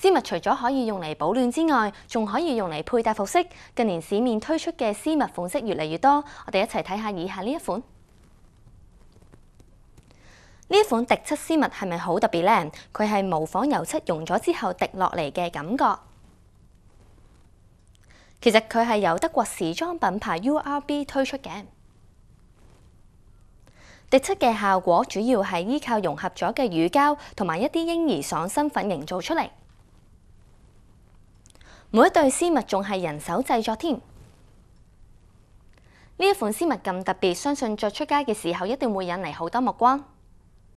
丝袜除咗可以用嚟保暖之外，仲可以用嚟配搭服饰。近年市面推出嘅丝袜款式越嚟越多，我哋一齐睇下以下呢一款呢一款滴漆丝袜系咪好特别呢？佢系模仿油漆溶咗之后滴落嚟嘅感觉。其实佢系由德国时装品牌 U R B 推出嘅滴漆嘅效果，主要系依靠融合咗嘅乳胶同埋一啲婴儿爽身粉营造出嚟。每一对丝袜仲系人手制作添，呢一款丝袜咁特别，相信着出街嘅时候一定会引嚟好多目光。